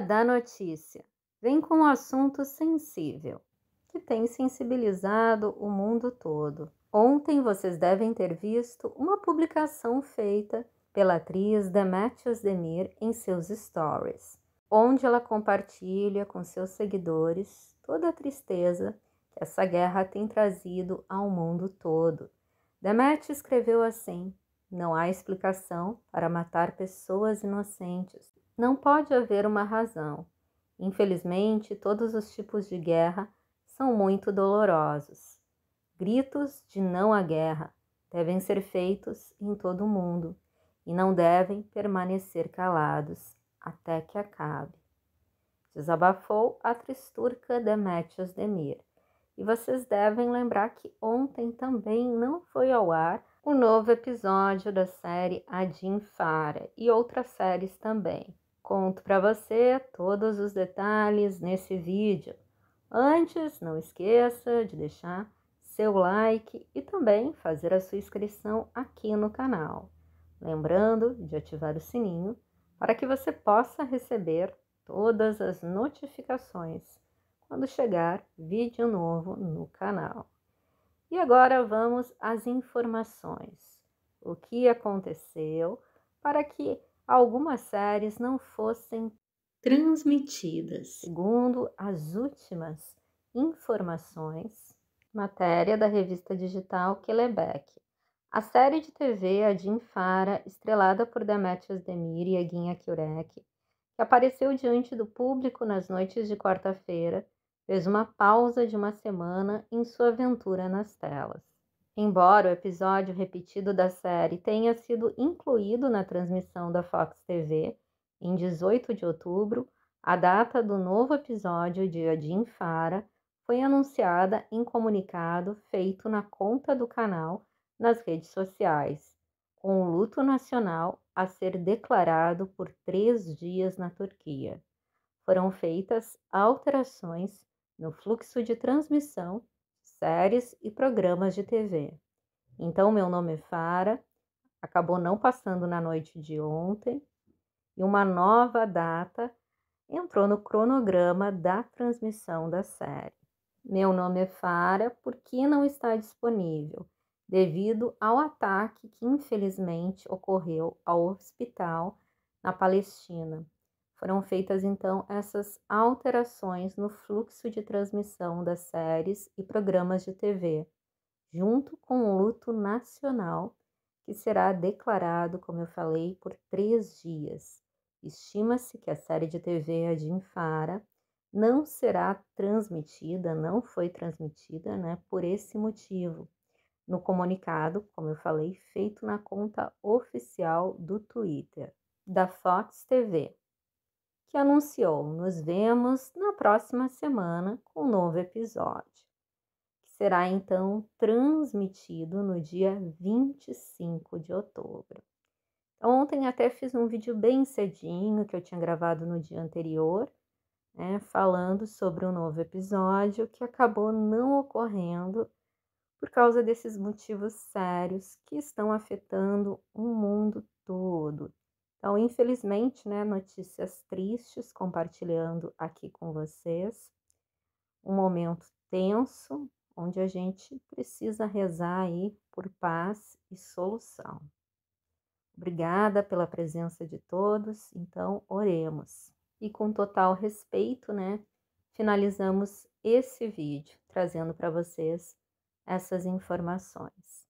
da notícia. Vem com um assunto sensível, que tem sensibilizado o mundo todo. Ontem vocês devem ter visto uma publicação feita pela atriz Demetrius Demir em seus stories, onde ela compartilha com seus seguidores toda a tristeza que essa guerra tem trazido ao mundo todo. Demetrius escreveu assim: Não há explicação para matar pessoas inocentes. Não pode haver uma razão. Infelizmente, todos os tipos de guerra são muito dolorosos. Gritos de não à guerra devem ser feitos em todo o mundo e não devem permanecer calados até que acabe. Desabafou a tristurca Demetrius Demir. E vocês devem lembrar que ontem também não foi ao ar o um novo episódio da série Adin Fara e outras séries também. Conto para você todos os detalhes nesse vídeo. Antes, não esqueça de deixar seu like e também fazer a sua inscrição aqui no canal. Lembrando de ativar o sininho para que você possa receber todas as notificações quando chegar vídeo novo no canal. E agora vamos às informações. O que aconteceu para que algumas séries não fossem transmitidas. Segundo as últimas informações, matéria da revista digital Quelebec. A série de TV Adin Fara, estrelada por Demetrius Demir e Aguinha Kurek, que apareceu diante do público nas noites de quarta-feira, fez uma pausa de uma semana em sua aventura nas telas. Embora o episódio repetido da série tenha sido incluído na transmissão da Fox TV em 18 de outubro, a data do novo episódio de Adin Fara foi anunciada em comunicado feito na conta do canal nas redes sociais, com o luto nacional a ser declarado por três dias na Turquia. Foram feitas alterações no fluxo de transmissão séries e programas de TV. Então, meu nome é Fara, acabou não passando na noite de ontem e uma nova data entrou no cronograma da transmissão da série. Meu nome é Fara, porque não está disponível devido ao ataque que infelizmente ocorreu ao hospital na Palestina foram feitas então essas alterações no fluxo de transmissão das séries e programas de TV, junto com o luto nacional, que será declarado, como eu falei, por três dias. Estima-se que a série de TV A Dinfara não será transmitida, não foi transmitida, né, por esse motivo. No comunicado, como eu falei, feito na conta oficial do Twitter da Fox TV, que anunciou: Nos vemos na próxima semana com um novo episódio, que será então transmitido no dia 25 de outubro. Então, ontem até fiz um vídeo bem cedinho que eu tinha gravado no dia anterior, né, falando sobre um novo episódio que acabou não ocorrendo por causa desses motivos sérios que estão afetando o mundo todo. Então, infelizmente, né, notícias tristes compartilhando aqui com vocês. Um momento tenso, onde a gente precisa rezar aí por paz e solução. Obrigada pela presença de todos. Então, oremos. E com total respeito, né, finalizamos esse vídeo trazendo para vocês essas informações.